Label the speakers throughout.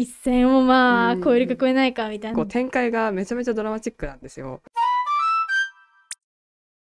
Speaker 1: 一線をまあ超えるか超えな
Speaker 2: いかみたいなこう
Speaker 1: 展開がめちゃめちゃドラマチックなんですよ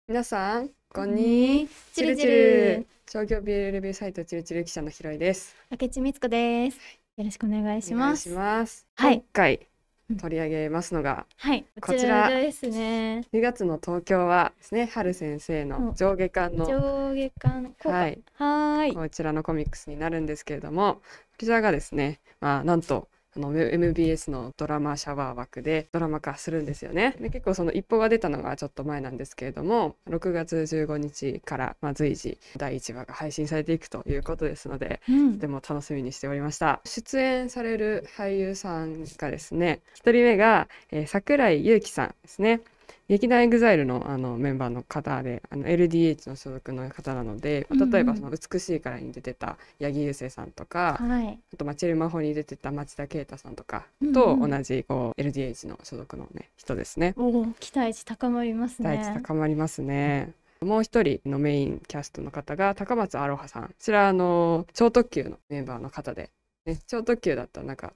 Speaker 1: 皆さんこんにちるちる商業ビールレビューサイトちるちる記者のひろいです明智光子です、よろしくお願いしますはい今回取り上げますのが、はい、こちらですね2月の東京はですね春先生の上下巻の上
Speaker 2: 下巻はい
Speaker 1: はいこちらのコミックスになるんですけれどもこちらがですねまあなんとあの MBS のドラマシャワー枠でドラマ化するんですよね。で結構その一報が出たのがちょっと前なんですけれども6月15日から、まあ、随時第1話が配信されていくということですので、うん、とても楽しみにしておりました。出演される俳優さんがですね1人目が、えー、桜井祐樹さんですね。劇団エグザイルのあのメンバーの方であの LDH の所属の方なので、うん例えばその「美しいから」に出てた八木優星さんとか、はい、あと「マチェルマホ」に出てた町田啓太さんとかと同じこう、うんうん、LDH の所属の、ね、人ですね。お期待値高まりますね。期待値高まりますね。もう一人のメインキャストの方が高松アロハさん。こちらあの超特急のメンバーの方で、ね、超特急だったらなんか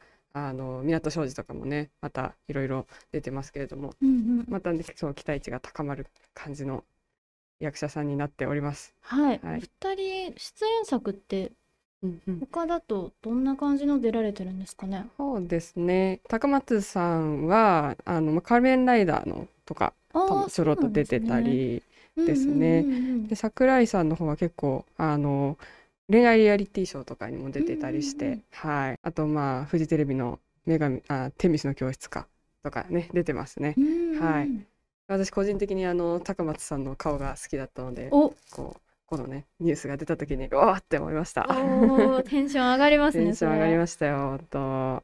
Speaker 1: あの港商事とかもねまたいろいろ出てますけれども、うんうん、また、ね、そう期待値が高まる感じの役者さんになっております。はい、はい、お人
Speaker 2: 出演作ってうんうん、他だとどんな感じの出られてるんですかね
Speaker 1: そうですね高松さんは「あの仮面ライダーの」とかちょろっと出てたりですね。で、ねうんうん、桜井さんの方は結構あの恋愛リアリティショーとかにも出てたりして、はい、あとまあフジテレビの女神あ「天ミスの教室か」とかね出てますね。はい私個人的にあの高松さんの顔が好きだったのでおこうこのねニュースが出た時にわーって思いました。お
Speaker 2: テンション上がりますね。テンション上がりま
Speaker 1: したよ。とも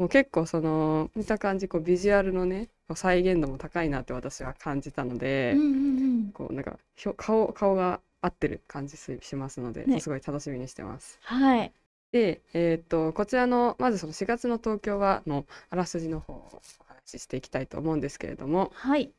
Speaker 1: う結構その見た感じこうビジュアルのね再現度も高いなって私は感じたので、うんうんうん、こうなんか顔顔が合ってる感じしますので、ね、すごい楽しみにしてます。はいで、えーと、こちらのまずその4月の東京はのあらすじの方をお話ししていきたいと思うんですけれども。はい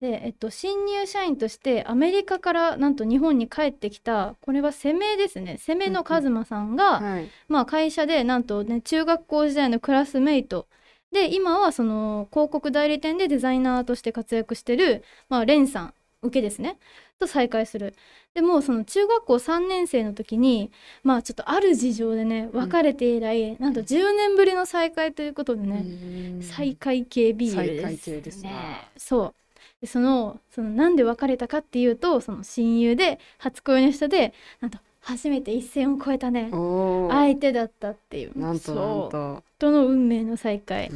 Speaker 2: でえっと、新入社員としてアメリカからなんと日本に帰ってきたこれは攻めですね攻めの一馬さんが、うんはい、まあ、会社でなんと、ね、中学校時代のクラスメイトで今はその広告代理店でデザイナーとして活躍してる、まあ、レンさん受けですねと再会するでもその中学校3年生の時にまあちょっとある事情でね別れて以来、うん、なんと10年ぶりの再会ということでね再会系 BL です、ですねそうでそのそのなんで別れたかっていうとその親友で初恋の人でなんと初めて一線を越えたね相手だったっていうなんととの運命の再会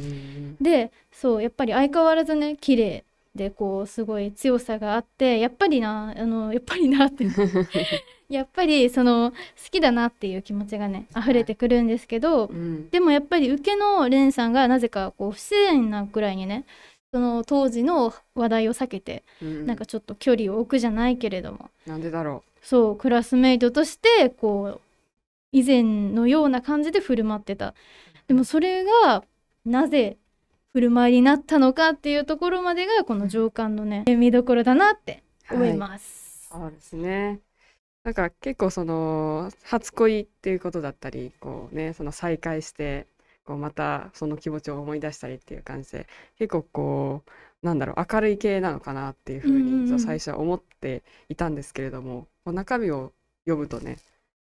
Speaker 2: でそうやっぱり相変わらずね綺麗でこうすごい強さがあってやっぱりなあのやっぱりなって やっぱりその好きだなっていう気持ちがね溢れてくるんですけど、うん、でもやっぱり受けの蓮さんがなぜかこう不自然なぐらいにねその当時の話題を避けて、うん、なんかちょっと距離を置くじゃないけれどもなんでだろうそうクラスメイトとしてこう以前のような感じで振る舞ってたでもそれがなぜ振る舞いになったのかっていうところまでがこの上官のね、見どころだなって思いま
Speaker 1: す。はい、そうですねなんか結構その初恋っていうことだったりこうねその再会してこうまたその気持ちを思い出したりっていう感じで結構こうなんだろう明るい系なのかなっていうふうに最初は思っていたんですけれども、うう中身を読むとね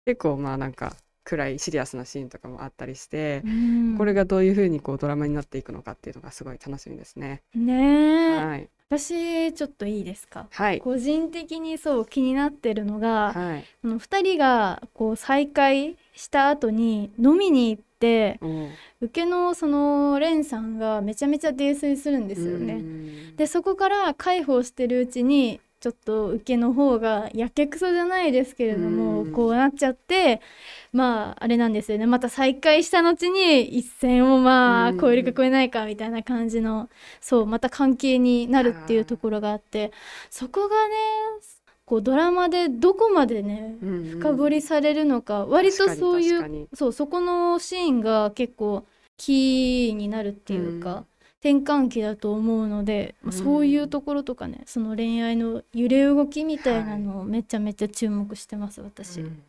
Speaker 1: 結構まあなんか暗いシリアスなシーンとかもあったりして、うん、これがどういうふうにこうドラマになっていくのかっていうのがすごい楽しみですね。
Speaker 2: ねはい、私ちょっといいですか、はい、個人的にそう気になってるのが、はい、の2人がこう再会した後に飲みに行って、うん、受けのその蓮さんがめちゃめちゃ泥酔するんですよね。でそこから解放してるうちにちょっと受けの方がやけくそじゃないですけれども、うこうなっちゃってまああれなんですよねまた再開した後に一線をまあ超えるか超えないかみたいな感じの、そうまた関係になるっていうところがあってそこがねこうドラマでどこまでね、深掘りされるのか割とそういうそうそこのシーンが結構キーになるっていうか。転換期だと思うので、まあ、そういうところとかね、その恋愛の揺れ動きみたいなのをめちゃめちゃ注目してます私、う
Speaker 1: ん、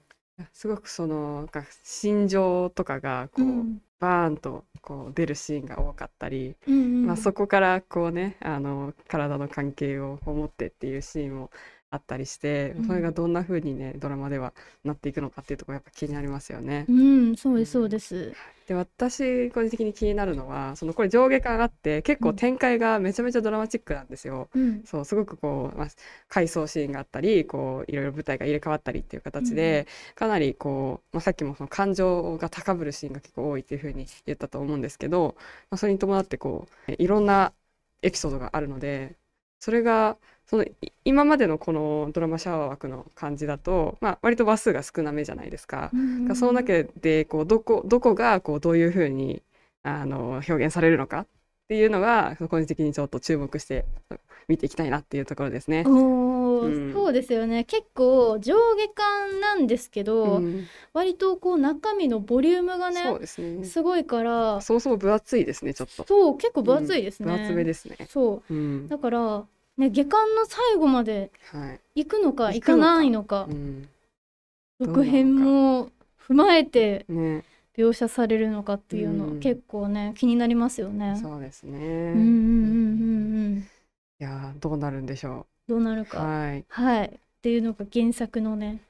Speaker 1: すごくその心情とかがこう、うん、バーンとこう出るシーンが多かったり、うんうん、まあ、そこからこうねあの体の関係を思ってっていうシーンもあったりして、うそれがどんな風にね、ドラマではなっていくのかっていうとこやっぱ気になりますよね。うん、そうですそうです。で、私個人的に気になるのは、そのこれ上下巻あって、結構展開がめちゃめちゃドラマチックなんですよ。うん。そう、すごくこう、ま、あ、回想シーンがあったり、こういろいろ舞台が入れ替わったりっていううんう形ん。で、かなりこう、ま、あ、さっきもその感情が高ぶるシーンが結構多いっていう風に言ったと思うんですけど、ま、あ、それに伴ってこう、いろんなエピソードがあるのでそれがその今までのこのドラマシャワー枠の感じだと、まあ、割と話数が少なめじゃないですか。うんうん、その中でこうどこどこがこうどういうふうにあの表現されるのかっていうのが個人的にちょっと注目して見ていきたいなっていうところですね。
Speaker 2: うん、そうですよね結構上下感なんですけど、うん、割とこう中身のボリュームがね、ね、すごいから
Speaker 1: そうそう分厚いですねちょっとそ
Speaker 2: う結構分厚いですね、うん、分厚めですねそう、だからね、下巻の最後まで行くのか、はい、行かないのか、うん、続編も踏まえて描写されるのかっていうの、ね結構ね気になりますよね。そうですね。
Speaker 1: いやどうなるんでしょう。どうなるか。はい。
Speaker 2: はい。っていうのが原作のね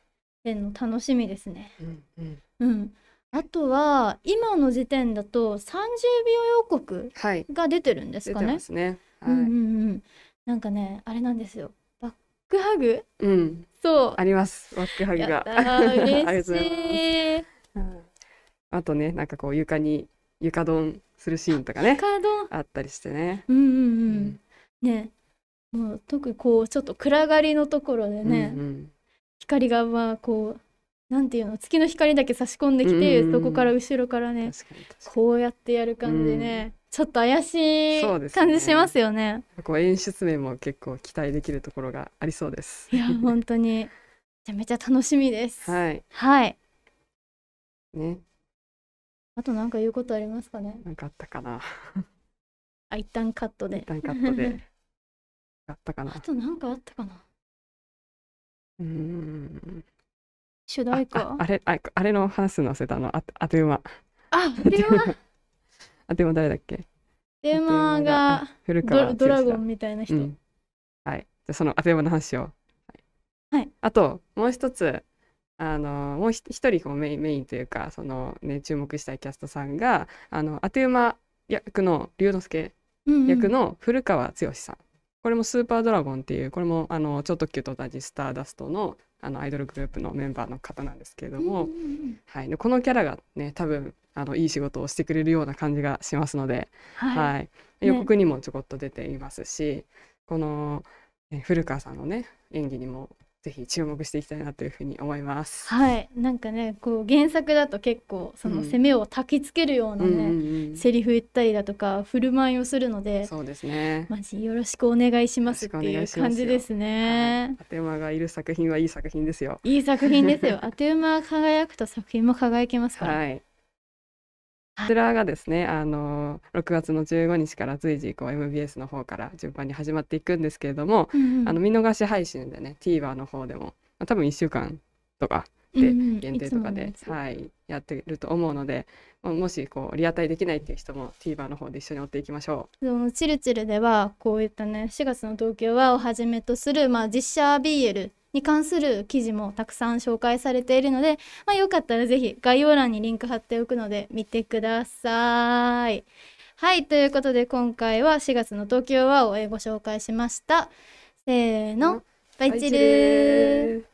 Speaker 2: 点の楽しみですね。うんうん。うんあとは今の時点だと30秒予告が出てるんですかね。はい、出てますね。はい、うんうんうん。なんかねあれなんですよバッ
Speaker 1: クハグ、うん、そうありますバックハグが 嬉しい。あとねなんかこう床に床ドンするシーンとかねあったりしてね
Speaker 2: うんうんうんねもう特にこうちょっと暗がりのところでね、うんうん、光がまあこうなんていうの月の光だけ差し込んできて、そこから後ろからねこうやってやる感じでね、ちょっと怪しい感じしますよね、ね、
Speaker 1: こう演出面も結構期待できるところがありそうです
Speaker 2: いや本当にめちゃめちゃ楽しみですはい、はい、ねあと何か言うことありますかねなんかあったかなあ一旦カットで一旦カットで あったかなあと何かあったかな
Speaker 1: うん主題歌あれああれの話すの忘れたのああっという間あっという間あでも誰だっけ
Speaker 2: デマが古川ドラゴンみたいな人、うん、
Speaker 1: はいじゃそのアテマの話をはい、はい、あともう一つあのもう一人こうメイメインというかその、ね、注目したいキャストさんがあのアテウマ役の龍之介
Speaker 2: 役の
Speaker 1: 古川剛さんこれもスーパードラゴンっていうこれもあの超特急と同じスターダストのあのアイドルグループのメンバーの方なんですけれども、はい、このキャラがね多分あのいい仕事をしてくれるような感じがしますので、はい、はい、予告にもちょこっと出ていますし、ね、この古川さんのね演技にもぜひ注目していきたいなというふうに思います。は
Speaker 2: い、なんかね、こう原作だと結構その攻めを焚きつけるようなね、
Speaker 1: うん、セ
Speaker 2: リフ言ったりだとか振る舞いをするので、そうですね。マジよろしくお願いしますっていう感じですね。
Speaker 1: アテウマがいる作品はいい作品ですよ。いい作品ですよ。ア
Speaker 2: テウマ輝くと作品も輝きますから。はい。
Speaker 1: こちらがですね、あの6月の15日から随時こう MBS の方から順番に始まっていくんですけれども、うんうん、あの見逃し配信でね TVer の方でも、まあ、多分1週間とかで
Speaker 2: 限定とかで、
Speaker 1: うんうん、はい、やってると思うので、もしこうリアタイできないっていう人も TVer の方で一緒に追っていきましょ
Speaker 2: う。そのチルチルではこういったね4月の東京はをはじめとする、まあ、実写 BL に関する記事もたくさん紹介されているので、まあ、よかったら是非概要欄にリンク貼っておくので見てください。はい、ということで今回は4月の東京はをご紹介しました。せーの、バイチル